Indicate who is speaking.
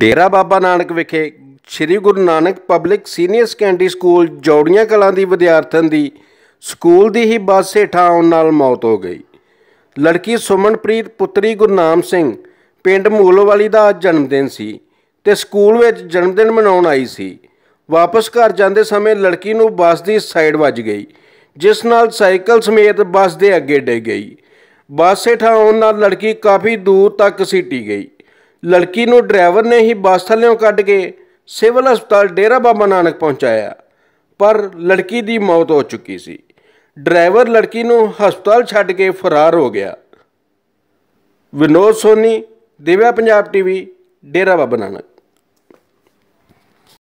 Speaker 1: ਡੇਰਾ ਬਾਬਾ ਨਾਨਕ ਵਿਖੇ Sri Guru Nanak public senior secondary school Jauria Kalan ਦੀ ਵਿਦਿਆਰਥਣ ਦੀ ਸਕੂਲ ਦੀ ਹੀ ਬੱਸ ਹੇਠਾਂ ਆਉਣ ਨਾਲ ਮੌਤ ਹੋ ਗਈ ਲੜਕੀ ਸੁਮਨਪ੍ਰੀਤ ਪੁੱਤਰੀ ਗੁਰਨਾਮ ਸਿੰਘ ਪਿੰਡ ਮੂਲੋਵਾਲੀ ਦਾ ਜਨਮ ਦਿਨ ਸੀ ਤੇ ਸਕੂਲ ਵਿੱਚ ਜਨਮ ਦਿਨ ਮਨਾਉਣ ਆਈ ਸੀ ਵਾਪਸ ਘਰ ਜਾਂਦੇ ਸਮੇਂ ਲੜਕੀ ਨੂੰ ਬੱਸ ਦੀ ਸਾਈਡ ਵੱਜ ਗਈ ਜਿਸ ਨਾਲ ਸਾਈਕਲ ਸਮੇਤ ਬੱਸ ਦੇ ਅੱਗੇ ਡਿੱਗ ਗਈ ਬੱਸ ਹੇਠਾਂ ਆਉਣ ਨਾਲ ਲੜਕੀ ਕਾਫੀ ਦੂਰ ਤੱਕ ਸਿੱਟੀ ਗਈ ਲੜਕੀ ਨੂੰ ਡਰਾਈਵਰ ਨੇ ਹੀ ਬੱਸ ਥੱਲੇੋਂ ਕੱਢ ਕੇ ਸਿਵਲ ਹਸਪਤਾਲ ਡੇਰਾ ਬਾਬਾ ਨਾਨਕ ਪਹੁੰਚਾਇਆ ਪਰ ਲੜਕੀ ਦੀ ਮੌਤ ਹੋ ਚੁੱਕੀ ਸੀ ਡਰਾਈਵਰ ਲੜਕੀ ਨੂੰ ਹਸਪਤਾਲ ਛੱਡ ਕੇ ਫਰਾਰ ਹੋ ਗਿਆ ਵਿਨੋਦ ਸੋਨੀ ਦਿਵਿਆ ਪੰਜਾਬ ਟੀਵੀ ਡੇਰਾ ਬਾਬਾ ਨਾਨਕ